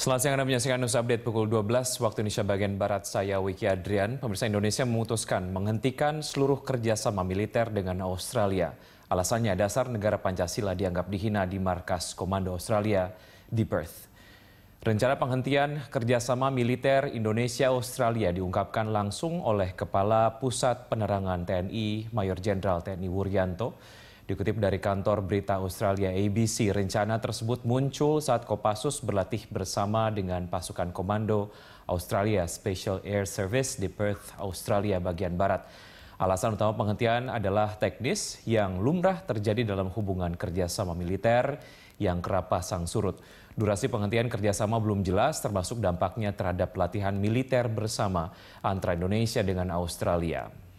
Selamat siang Anda menyaksikan news update pukul 12 waktu Indonesia bagian Barat. Saya Wiki Adrian. Pemirsa Indonesia memutuskan menghentikan seluruh kerjasama militer dengan Australia. Alasannya dasar negara Pancasila dianggap dihina di markas Komando Australia di Perth. Rencana penghentian kerjasama militer Indonesia-Australia diungkapkan langsung oleh Kepala Pusat Penerangan TNI Mayor Jenderal TNI Wuryanto Dikutip dari kantor berita Australia ABC, rencana tersebut muncul saat Kopassus berlatih bersama dengan pasukan komando Australia Special Air Service di Perth, Australia bagian barat. Alasan utama penghentian adalah teknis yang lumrah terjadi dalam hubungan kerjasama militer yang kerap pasang surut. Durasi penghentian kerjasama belum jelas termasuk dampaknya terhadap pelatihan militer bersama antara Indonesia dengan Australia.